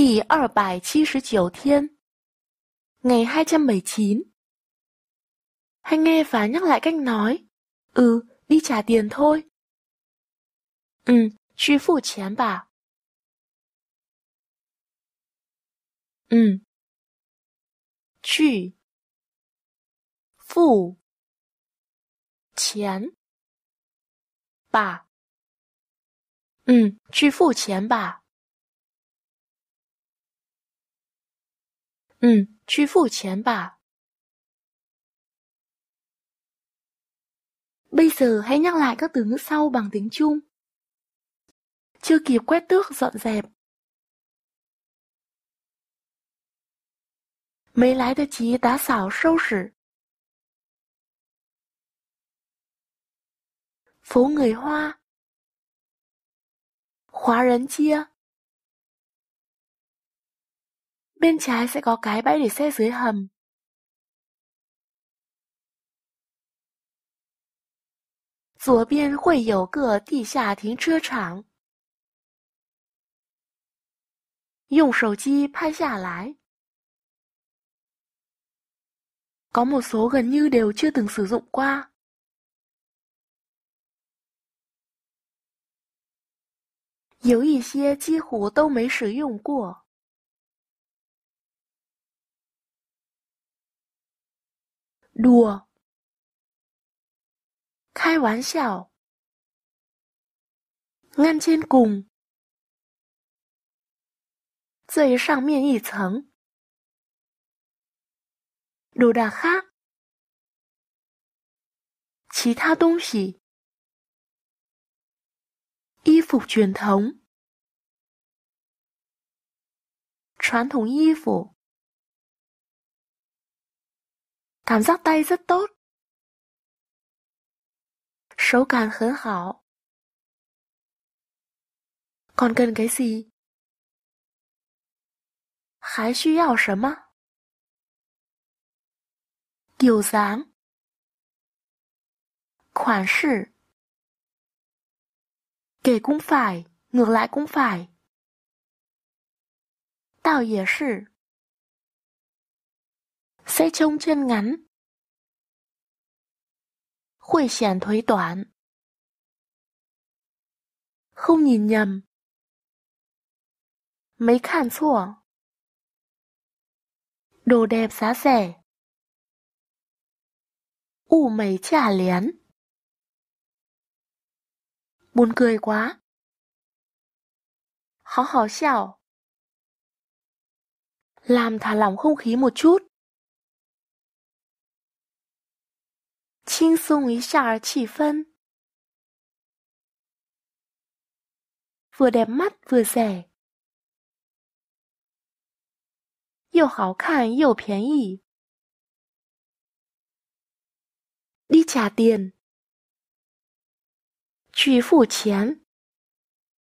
第二百七十九 thiên Ngày 279 Hay nghe và nhắc lại cách nói Ừ, đi trả tiền thôi. Ừ, 去付钱吧. Ừ. bà ừ, 嗯，去付钱吧。Bây giờ hãy nhắc lại các từ ngữ sau bằng tiếng Trung. Chưa kịp quét tước dọn dẹp. Mấy lái đa chí tá xảo sâu sử. Phố người Hoa Khóa rấn chia Bên trái sẽ có cái bãi để xe dưới hầm. 左边会有个地下停车场。用手机拍下来。có một số gần như đều chưa từng sử dụng qua. Có 一些几乎都没使用过。落。开玩笑安 g ă 最上面一层。đồ đ 其他东西。衣服卷筒，传统衣服。cảm giác tay rất còn cần cái gì? 还需要什么？kiểu dáng khoản sự kể cũng phải ngược lại cũng phải tạo sẽ trông chân ngắn Khuẩy xẻn thuế toán Không nhìn nhầm Mấy khản sủa Đồ đẹp giá rẻ ủ mấy trả lén Buồn cười quá Khó hó xảo Làm thả lỏng không khí một chút 轻松一下儿气氛，vừa đẹp mắt vừa rẻ，又好看又便宜。你查点，去付钱。